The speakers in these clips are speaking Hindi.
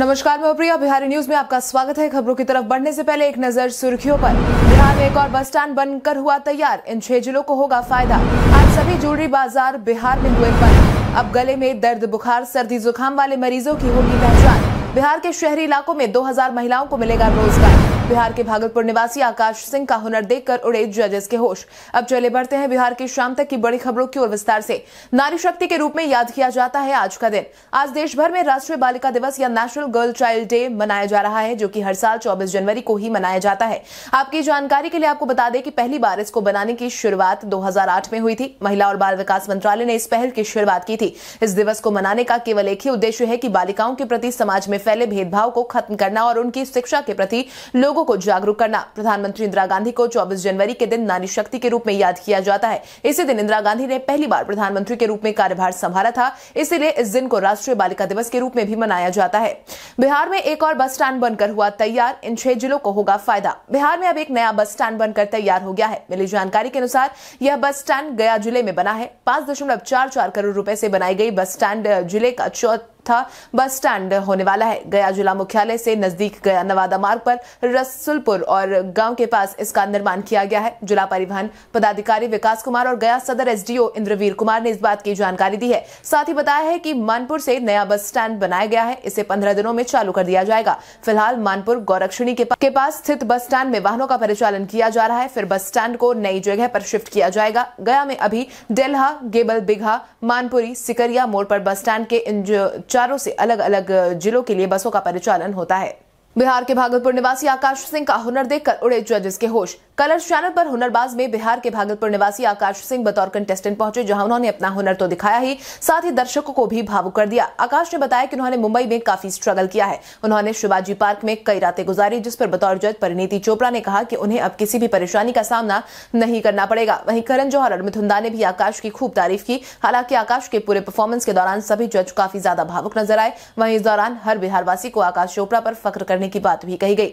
नमस्कार मैं प्रिया बिहारी न्यूज में आपका स्वागत है खबरों की तरफ बढ़ने से पहले एक नजर सुर्खियों पर बिहार में एक और बस स्टैंड बनकर हुआ तैयार इन छह जिलों को होगा फायदा आज सभी ज्वेलरी बाजार बिहार में हुए बंद अब गले में दर्द बुखार सर्दी जुकाम वाले मरीजों की होगी पहचान बिहार के शहरी इलाकों में दो महिलाओं को मिलेगा रोजगार बिहार के भागलपुर निवासी आकाश सिंह का हुनर देखकर उड़े जजेस के होश अब चले बढ़ते हैं बिहार की शाम तक की बड़ी खबरों की ओर विस्तार से नारी शक्ति के रूप में याद किया जाता है आज का दिन आज देश भर में राष्ट्रीय बालिका दिवस या नेशनल गर्ल चाइल्ड डे मनाया जा रहा है जो की हर साल चौबीस जनवरी को ही मनाया जाता है आपकी जानकारी के लिए आपको बता दें कि पहली बार इसको बनाने की शुरुआत दो में हुई थी महिला और बाल विकास मंत्रालय ने इस पहल की शुरुआत की थी इस दिवस को मनाने का केवल एक ही उद्देश्य है की बालिकाओं के प्रति समाज में फैले भेदभाव को खत्म करना और उनकी शिक्षा के प्रति लोगों लोगों को जागरूक करना प्रधानमंत्री इंदिरा गांधी को 24 जनवरी के दिन नारी शक्ति के रूप में याद किया जाता है इसी दिन इंदिरा गांधी ने पहली बार प्रधानमंत्री के रूप में कार्यभार संभाला था इसीलिए इस दिन को राष्ट्रीय बालिका दिवस के रूप में भी मनाया जाता है बिहार में एक और बस स्टैंड बनकर हुआ तैयार इन छह जिलों को होगा फायदा बिहार में अब एक नया बस स्टैंड बनकर तैयार हो गया है मिली जानकारी के अनुसार यह बस स्टैंड गया जिले में बना है पांच दशमलव चार चार करोड़ रूपये से बनाई गई बस स्टैंड जिले का था बस स्टैंड होने वाला है गया जिला मुख्यालय से नजदीक गया नवादा मार्ग पर रसुलपुर और गांव के पास इसका निर्माण किया गया है जिला परिवहन पदाधिकारी विकास कुमार और गया सदर एसडीओ इंद्रवीर कुमार ने इस बात की जानकारी दी है साथ ही बताया है कि मानपुर से नया बस स्टैंड बनाया गया है इसे पंद्रह दिनों में चालू कर दिया जाएगा फिलहाल मानपुर गौरक्षणी के पास स्थित बस स्टैंड में वाहनों का परिचालन किया जा रहा है फिर बस स्टैंड को नई जगह पर शिफ्ट किया जाएगा गया में अभी डेल्हा गेबल बिघा मानपुरी सिकरिया मोड़ पर बस स्टैंड के चारों से अलग अलग जिलों के लिए बसों का परिचालन होता है बिहार के भागलपुर निवासी आकाश सिंह का हुनर देखकर उड़े जजेस के होश कलर्स चैनल पर हुनरबाज में बिहार के भागलपुर निवासी आकाश सिंह बतौर कंटेस्टेंट पहुंचे जहां उन्होंने अपना हुनर तो दिखाया ही साथ ही दर्शकों को भी भावुक कर दिया आकाश ने बताया कि उन्होंने मुंबई में काफी स्ट्रगल किया है उन्होंने शिवाजी पार्क में कई रातें गुजारी जिस पर बतौर जज परिणीति चोपड़ा ने कहा कि उन्हें अब किसी भी परेशानी का सामना नहीं करना पड़ेगा वहीं करण जौहर और मिथुंदा ने भी आकाश की खूब तारीफ की हालांकि आकाश के पूरे परफॉर्मेंस के दौरान सभी जज काफी ज्यादा भावुक नजर आए वहीं इस दौरान हर बिहारवासी को आकाश चोपड़ा पर फक्र करने की बात भी कही गई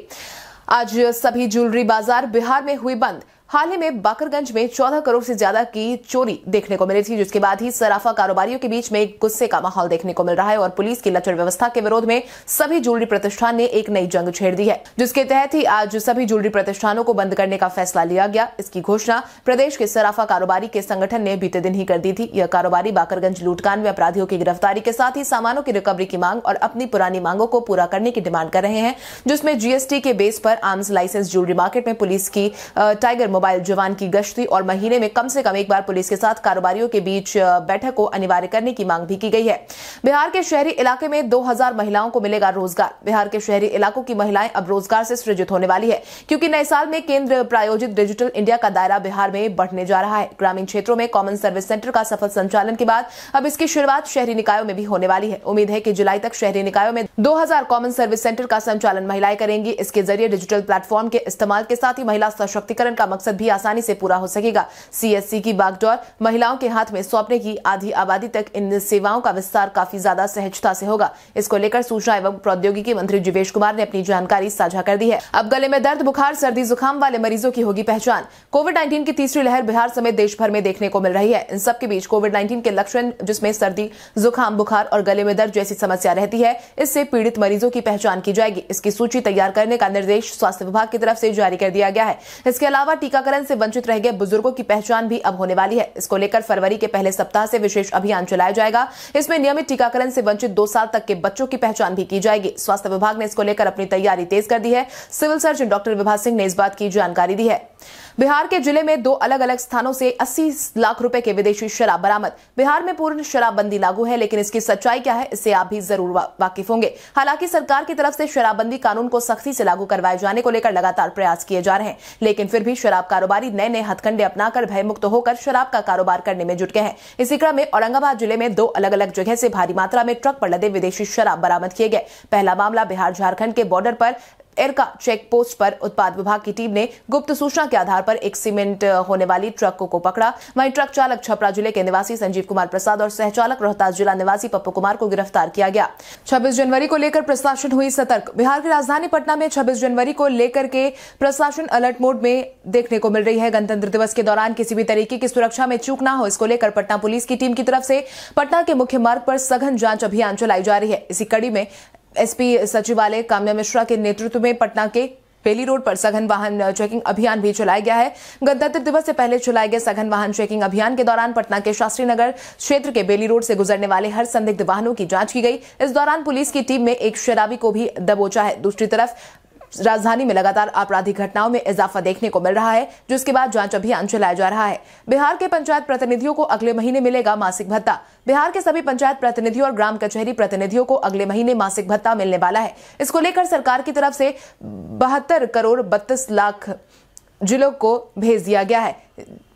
आज सभी ज्वेलरी बाजार बिहार में हुई बंद हाल ही में बाकरगंज में 14 करोड़ से ज्यादा की चोरी देखने को मिली थी जिसके बाद ही सराफा कारोबारियों के बीच में एक गुस्से का माहौल देखने को मिल रहा है और पुलिस की लचर व्यवस्था के विरोध में सभी ज्वेलरी प्रतिष्ठान ने एक नई जंग छेड़ दी है जिसके तहत ही आज सभी ज्वेलरी प्रतिष्ठानों को बंद करने का फैसला लिया गया इसकी घोषणा प्रदेश के सराफा कारोबारी के संगठन ने बीते दिन ही कर दी थी यह कारोबारी बाकरगंज लूटकांड में अपराधियों की गिरफ्तारी के साथ ही सामानों की रिकवरी की मांग और अपनी पुरानी मांगों को पूरा करने की डिमांड कर रहे हैं जिसमें जीएसटी के बेस पर आर्म्स लाइसेंस ज्वेलरी मार्केट में पुलिस की टाइगर मोबाइल जवान की गश्ती और महीने में कम से कम एक बार पुलिस के साथ कारोबारियों के बीच बैठक को अनिवार्य करने की मांग भी की गई है बिहार के शहरी इलाके में 2000 महिलाओं को मिलेगा रोजगार बिहार के शहरी इलाकों की महिलाएं अब रोजगार से सृजित होने वाली है क्योंकि नए साल में केंद्र प्रायोजित डिजिटल इंडिया का दायरा बिहार में बढ़ने जा रहा है ग्रामीण क्षेत्रों में कॉमन सर्विस सेंटर का सफल संचालन के बाद अब इसकी शुरुआत शहरी निकायों में भी होने वाली है उम्मीद है की जुलाई तक शहरी निकायों में दो कॉमन सर्विस सेंटर का संचालन महिलाएं करेंगी इसके जरिए डिजिटल प्लेटफॉर्म के इस्तेमाल के साथ ही महिला सशक्तिकरण का मकसद मकसद भी आसानी से पूरा हो सकेगा सीएससी की बागडोर महिलाओं के हाथ में सौंपने की आधी आबादी तक इन सेवाओं का विस्तार काफी ज्यादा सहजता से होगा इसको लेकर सूचना एवं प्रौद्योगिकी मंत्री जीवेश कुमार ने अपनी जानकारी साझा कर दी है अब गले में दर्द बुखार सर्दी जुकाम वाले मरीजों की होगी पहचान कोविड नाइन्टीन की तीसरी लहर बिहार समेत देश भर में देखने को मिल रही है इन सबके बीच कोविड नाइन्टीन के लक्षण जिसमें सर्दी जुकाम बुखार और गले में दर्द जैसी समस्या रहती है इससे पीड़ित मरीजों की पहचान की जाएगी इसकी सूची तैयार करने का निर्देश स्वास्थ्य विभाग की तरफ से जारी कर दिया गया है इसके अलावा टीका टीकाकरण से वंचित रह गए बुजुर्गों की पहचान भी अब होने वाली है इसको लेकर फरवरी के पहले सप्ताह से विशेष अभियान चलाया जाएगा इसमें नियमित टीकाकरण से वंचित दो साल तक के बच्चों की पहचान भी की जाएगी स्वास्थ्य विभाग ने इसको लेकर अपनी तैयारी तेज कर दी है civil surgeon doctor Vibha Singh ने इस बात की जानकारी दी है बिहार के जिले में दो अलग अलग स्थानों से 80 लाख रुपए के विदेशी शराब बरामद बिहार में पूर्ण शराबबंदी लागू है लेकिन इसकी सच्चाई क्या है इससे आप भी जरूर वाकिफ होंगे हालांकि सरकार की तरफ से शराबबंदी कानून को सख्ती से लागू करवाए जाने को लेकर लगातार प्रयास किए जा रहे हैं लेकिन फिर भी शराब कारोबारी नए नए हथकंडे अपनाकर भयमुक्त होकर शराब का कारोबार करने में जुट गए हैं इसी क्रम में औरंगाबाद जिले में दो अलग अलग जगह से भारी मात्रा में ट्रक पर लदे विदेशी शराब बरामद किए गए पहला मामला बिहार झारखंड के बॉर्डर पर एरका चेक पोस्ट पर उत्पाद विभाग की टीम ने गुप्त सूचना के आधार पर एक सीमेंट होने वाली ट्रक को, को पकड़ा वहीं ट्रक चालक छपरा जिले के निवासी संजीव कुमार प्रसाद और सहचालक रोहतास जिला निवासी पप्पू कुमार को गिरफ्तार किया गया छब्बीस जनवरी को लेकर प्रशासन हुई सतर्क बिहार की राजधानी पटना में छब्बीस जनवरी को लेकर के प्रशासन अलर्ट मोड में देखने को मिल रही है गणतंत्र दिवस के दौरान किसी भी तरीके की सुरक्षा में चूक न हो इसको लेकर पटना पुलिस की टीम की तरफ से पटना के मुख्य मार्ग पर सघन जांच अभियान चलाई जा रही है इसी कड़ी में एसपी सचिवालय काम्या मिश्रा के नेतृत्व में पटना के बेली रोड पर सघन वाहन चेकिंग अभियान भी चलाया गया है गणतंत्र दिवस से पहले चलाए गए सघन वाहन चेकिंग अभियान के दौरान पटना के शास्त्री नगर क्षेत्र के बेली रोड से गुजरने वाले हर संदिग्ध वाहनों की जांच की गई इस दौरान पुलिस की टीम में एक शराबी को भी दबोचा है दूसरी तरफ राजधानी में लगातार आपराधिक घटनाओं में इजाफा देखने को मिल रहा है जिसके बाद जांच अभियान चलाया जा रहा है बिहार के पंचायत प्रतिनिधियों को अगले महीने मिलेगा मासिक भत्ता बिहार के सभी पंचायत प्रतिनिधियों और ग्राम कचहरी प्रतिनिधियों को अगले महीने मासिक भत्ता मिलने वाला है इसको लेकर सरकार की तरफ से बहत्तर करोड़ बत्तीस लाख जिलों को भेज दिया गया है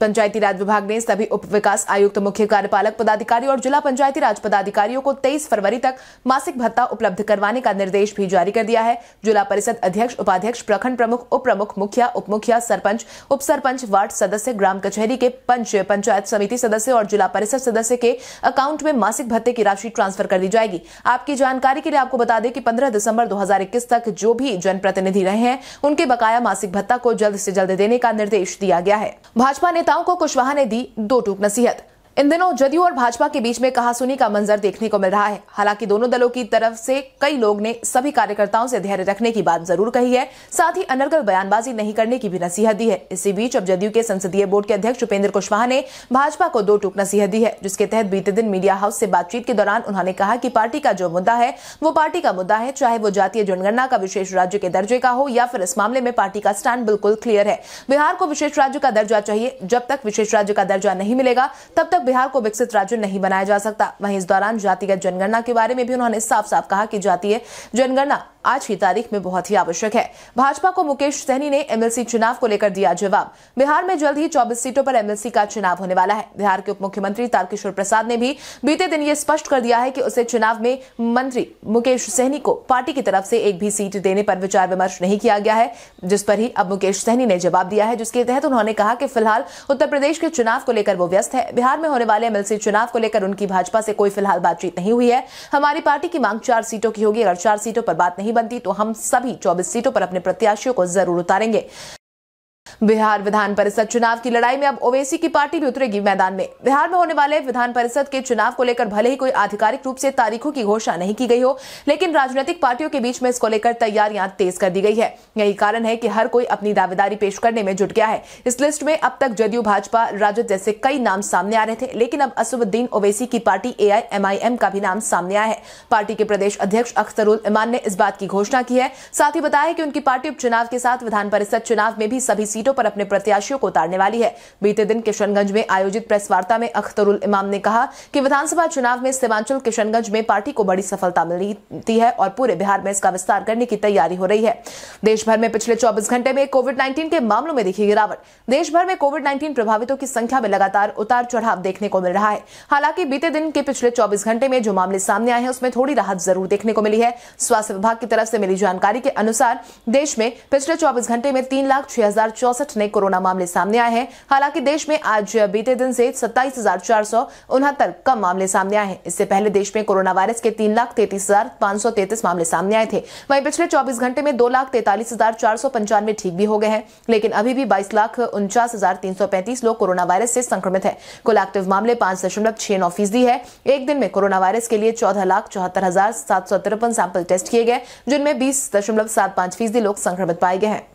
पंचायती राज विभाग ने सभी उप विकास आयुक्त मुख्य कार्यपालक पदाधिकारी और जिला पंचायती राज पदाधिकारियों को 23 फरवरी तक मासिक भत्ता उपलब्ध करवाने का निर्देश भी जारी कर दिया है जिला परिषद अध्यक्ष उपाध्यक्ष प्रखंड प्रमुख उप प्रमुख मुखिया उप मुखिया सरपंच उप सरपंच वार्ड सदस्य ग्राम कचहरी के पंच पंचायत समिति सदस्य और जिला परिषद सदस्य के अकाउंट में मासिक भत्ते की राशि ट्रांसफर कर दी जाएगी आपकी जानकारी के लिए आपको बता दें कि पंद्रह दिसंबर दो तक जो भी जनप्रतिनिधि रहे हैं उनके बकाया मासिक भत्ता को जल्द से जल्द देने का निर्देश दिया गया है भाजपा नेताओं को कुशवाहा ने दी दो टूक नसीहत इन दिनों जदयू और भाजपा के बीच में कहासुनी का मंजर देखने को मिल रहा है हालांकि दोनों दलों की तरफ से कई लोग ने सभी कार्यकर्ताओं से धैर्य रखने की बात जरूर कही है साथ ही अनर्गल बयानबाजी नहीं करने की भी नसीहत दी है इसी बीच अब जदयू के संसदीय बोर्ड के अध्यक्ष उपेंद्र कुशवाहा ने भाजपा को दो टूक नसीहत दी है जिसके तहत बीते दिन मीडिया हाउस से बातचीत के दौरान उन्होंने कहा कि पार्टी का जो मुद्दा है वो पार्टी का मुद्दा है चाहे वो जातीय जनगणना का विशेष राज्य के दर्जे का हो या फिर इस मामले में पार्टी का स्टैंड बिल्कुल क्लियर है बिहार को विशेष राज्य का दर्जा चाहिए जब तक विशेष राज्य का दर्जा नहीं मिलेगा तब तक बिहार को विकसित राज्य नहीं बनाया जा सकता वहीं इस दौरान जातिगत जनगणना के बारे में भी उन्होंने साफ साफ कहा कि जातीय जनगणना आज की तारीख में बहुत ही आवश्यक है भाजपा को मुकेश सहनी ने एमएलसी चुनाव को लेकर दिया जवाब बिहार में जल्द ही चौबीस सीटों पर एमएलसी का चुनाव होने वाला है बिहार के उप मुख्यमंत्री तारकिशोर प्रसाद ने भी बीते दिन ये स्पष्ट कर दिया है कि उसे चुनाव में मंत्री मुकेश सहनी को पार्टी की तरफ से एक भी सीट देने पर विचार विमर्श नहीं किया गया है जिस पर ही अब मुकेश सहनी ने जवाब दिया है जिसके तहत उन्होंने कहा कि फिलहाल उत्तर प्रदेश के चुनाव को लेकर वो व्यस्त है बिहार में होने वाले एमएलसी चुनाव को लेकर उनकी भाजपा से कोई फिलहाल बातचीत नहीं हुई है हमारी पार्टी की मांग चार सीटों की होगी अगर चार सीटों पर बात नहीं नहीं बनती तो हम सभी चौबीस सीटों पर अपने प्रत्याशियों को जरूर उतारेंगे बिहार विधान परिषद चुनाव की लड़ाई में अब ओवैसी की पार्टी भी उतरेगी मैदान में बिहार में होने वाले विधान परिषद के चुनाव को लेकर भले ही कोई आधिकारिक रूप से तारीखों की घोषणा नहीं की गई हो लेकिन राजनीतिक पार्टियों के बीच में इसको लेकर तैयारियां तेज कर दी गई है यही कारण है कि हर कोई अपनी दावेदारी पेश करने में जुट गया है इस लिस्ट में अब तक जदयू भाजपा राजद जैसे कई नाम सामने आ रहे थे लेकिन अब असुद्दीन ओवैसी की पार्टी एआईएमआईएम का भी नाम सामने आया है पार्टी के प्रदेश अध्यक्ष अख्तरुल इमान ने इस बात की घोषणा की है साथ ही बताया कि उनकी पार्टी उपचुनाव के साथ विधान परिषद चुनाव में भी सभी सीटों सीटों पर अपने प्रत्याशियों को उतारने वाली है बीते दिन किशनगंज में आयोजित प्रेस वार्ता में अख्तरुल इमाम ने कहा कि विधानसभा चुनाव में सीमांचल किशनगंज में पार्टी को बड़ी सफलता मिलती है और पूरे बिहार में इसका विस्तार करने की तैयारी हो रही है देश भर में पिछले चौबीस घंटे में कोविड नाइन्टीन के मामलों में दिखी गिरावट देश भर में कोविड नाइन्टीन प्रभावितों की संख्या में लगातार उतार चढ़ाव देखने को मिल रहा है हालांकि बीते दिन के पिछले चौबीस घंटे में जो मामले सामने आए हैं उसमें थोड़ी राहत जरूर देखने को मिली है स्वास्थ्य विभाग की तरफ से मिली जानकारी के अनुसार देश में पिछले चौबीस घंटे में तीन लाख छह हजार चौसठ नए कोरोना मामले सामने आए हैं हालांकि देश में आज बीते दिन से सत्ताईस हजार चार सौ उनहत्तर कम मामले सामने आए हैं इससे पहले देश में कोरोना वायरस के तीन लाख तैतीस हजार पांच सौ तैतीस मामले सामने आए थे वहीं पिछले चौबीस घंटे में दो लाख तैतालीस हजार चार सौ पंचानवे ठीक भी हो गए हैं लेकिन अभी भी बाईस लाख उनचास हजार तीन सौ पैंतीस लोग कोरोना वायरस से संक्रमित है कुल एक्टिव मामले पांच दशमलव छह नौ फीसदी है एक दिन में कोरोना वायरस के लिए चौदह लाख चौहत्तर हजार सात सौ तिरपन सैंपल टेस्ट किए गए जिनमें बीस दशमलव सात पांच फीसदी लोग संक्रमित पाए गए हैं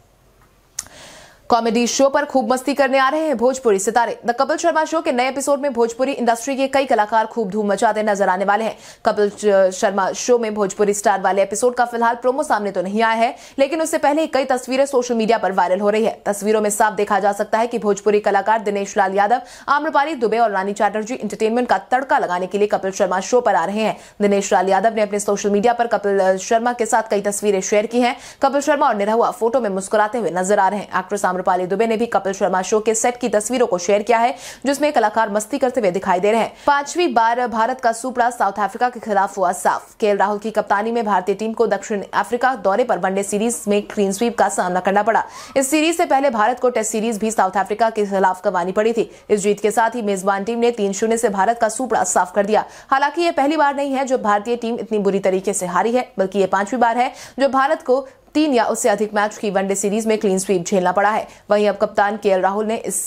कॉमेडी शो पर खूब मस्ती करने आ रहे हैं भोजपुरी सितारे द कपिल शर्मा शो के नए एपिसोड में भोजपुरी इंडस्ट्री के कई कलाकार खूब धूम मचाते नजर आने वाले हैं कपिल शर्मा शो में भोजपुरी स्टार वाले एपिसोड का फिलहाल प्रोमो सामने तो नहीं आया है लेकिन उससे पहले ही कई तस्वीरें सोशल मीडिया पर वायरल हो रही है तस्वीरों में साफ देखा जा सकता है कि भोजपुरी कलाकार दिनेश लाल यादव आम्रपाली दुबे और रानी चैटर्जी इंटरटेनमेंट का तड़का लगाने के लिए कपिल शर्मा शो पर आ रहे हैं दिनेश लाल यादव ने अपने सोशल मीडिया पर कपिल शर्मा के साथ कई तस्वीरें शेयर की हैं कपिल शर्मा और निरहुआ फोटो में मुस्कुराते हुए नजर आ रहे हैं एक्ट्रेस आम्रपाली दुबे ने भी कपिल शर्मा शो के सेट की तस्वीरों को शेयर किया है जिसमें कलाकार मस्ती करते हुए दिखाई दे रहे हैं पांचवी बार भारत का सुपड़ा साउथ अफ्रीका के खिलाफ हुआ साफ के राहुल की कप्तानी में भारतीय टीम को दक्षिण अफ्रीका दौरे पर वनडे सीरीज में क्लीन स्वीप का सामना करना पड़ा इस सीरीज से पहले भारत को टेस्ट सीरीज भी साउथ अफ्रीका के खिलाफ करवानी पड़ी थी इस जीत के साथ ही मेजबान टीम ने तीन शून्य से भारत का सुपड़ा साफ कर दिया हालांकि ये पहली बार नहीं है जो भारतीय टीम इतनी बुरी तरीके से हारी है बल्कि ये पांचवी बार है जो भारत को तीन या उससे अधिक मैच की वनडे सीरीज में क्लीन स्वीप झेलना पड़ा है वहीं अब कप्तान के राहुल ने इस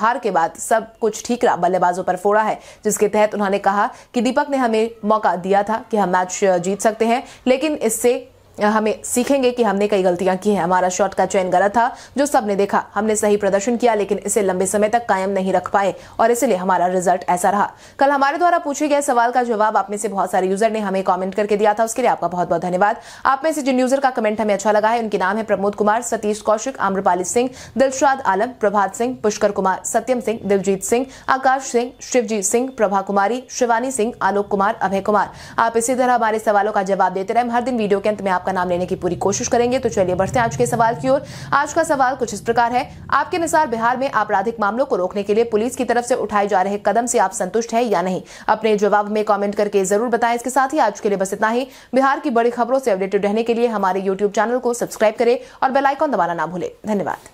हार के बाद सब कुछ ठीकरा बल्लेबाजों पर फोड़ा है जिसके तहत उन्होंने कहा कि दीपक ने हमें मौका दिया था कि हम मैच जीत सकते हैं लेकिन इससे हमें सीखेंगे कि हमने कई गलतियां की हैं हमारा शॉट का चयन गलत था जो सबने देखा हमने सही प्रदर्शन किया लेकिन इसे लंबे समय तक कायम नहीं रख पाए और इसलिए हमारा रिजल्ट ऐसा रहा कल हमारे द्वारा पूछे गए सवाल का जवाब आप में से बहुत सारे यूजर ने हमें कमेंट करके दिया था उसके लिए आपका बहुत बहुत धन्यवाद आप में से जिन यूजर का कमेंट हमें अच्छा लगा है उनके नाम है प्रमोद कुमार सतीश कौशिक आम्रपाली सिंह दिलशाद आलम प्रभात सिंह पुष्कर कुमार सत्यम सिंह दिलजीत सिंह आकाश सिंह शिवजीत सिंह प्रभा कुमारी शिवानी सिंह आलोक कुमार अभय कुमार आप इसी तरह हमारे सवालों का जवाब देते रहे हम हर दिन वीडियो के अंत में आप आपका नाम लेने की पूरी कोशिश करेंगे तो चलिए बढ़ते हैं आज के सवाल की ओर आज का सवाल कुछ इस प्रकार है आपके अनुसार बिहार में आपराधिक मामलों को रोकने के लिए पुलिस की तरफ से उठाए जा रहे कदम से आप संतुष्ट हैं या नहीं अपने जवाब में कॉमेंट करके जरूर बताएं इसके साथ ही आज के लिए बस इतना ही बिहार की बड़ी खबरों से अपडेटेड रहने के लिए हमारे यूट्यूब चैनल को सब्सक्राइब करें और बेलाइकॉन दबाना ना भूले धन्यवाद